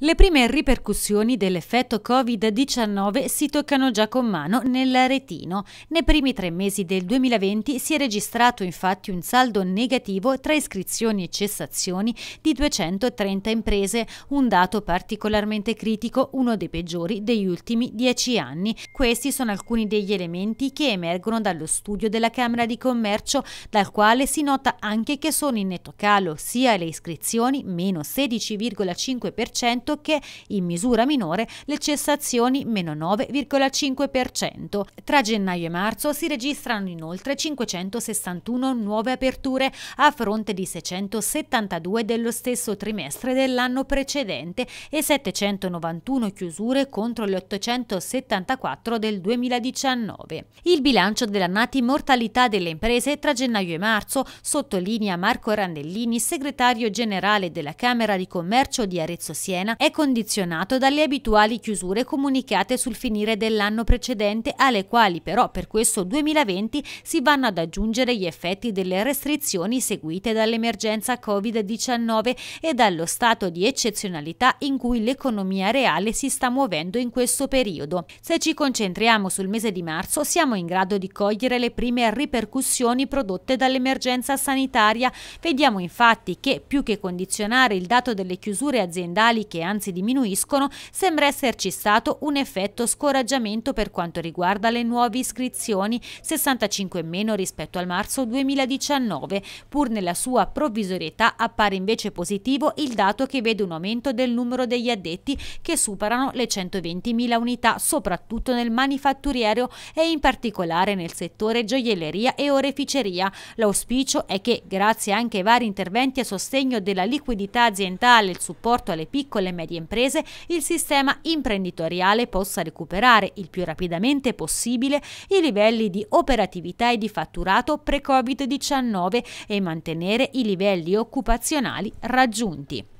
Le prime ripercussioni dell'effetto Covid-19 si toccano già con mano nel retino. Nei primi tre mesi del 2020 si è registrato infatti un saldo negativo tra iscrizioni e cessazioni di 230 imprese, un dato particolarmente critico, uno dei peggiori degli ultimi dieci anni. Questi sono alcuni degli elementi che emergono dallo studio della Camera di Commercio, dal quale si nota anche che sono in netto calo sia le iscrizioni, meno 16,5%, aumento che, in misura minore, le cessazioni meno 9,5%. Tra gennaio e marzo si registrano inoltre 561 nuove aperture a fronte di 672 dello stesso trimestre dell'anno precedente e 791 chiusure contro le 874 del 2019. Il bilancio della nati mortalità delle imprese tra gennaio e marzo sottolinea Marco Randellini, segretario generale della Camera di Commercio di Arezzo Siena, è condizionato dalle abituali chiusure comunicate sul finire dell'anno precedente, alle quali però per questo 2020 si vanno ad aggiungere gli effetti delle restrizioni seguite dall'emergenza Covid-19 e dallo stato di eccezionalità in cui l'economia reale si sta muovendo in questo periodo. Se ci concentriamo sul mese di marzo siamo in grado di cogliere le prime ripercussioni prodotte dall'emergenza sanitaria. Vediamo infatti che più che condizionare il dato delle chiusure aziendali che anzi diminuiscono, sembra esserci stato un effetto scoraggiamento per quanto riguarda le nuove iscrizioni, 65 in meno rispetto al marzo 2019. Pur nella sua provvisorietà appare invece positivo il dato che vede un aumento del numero degli addetti che superano le 120.000 unità, soprattutto nel manifatturiero e in particolare nel settore gioielleria e oreficeria. L'auspicio è che, grazie anche ai vari interventi a sostegno della liquidità aziendale e il supporto alle piccole e medie imprese il sistema imprenditoriale possa recuperare il più rapidamente possibile i livelli di operatività e di fatturato pre-Covid-19 e mantenere i livelli occupazionali raggiunti.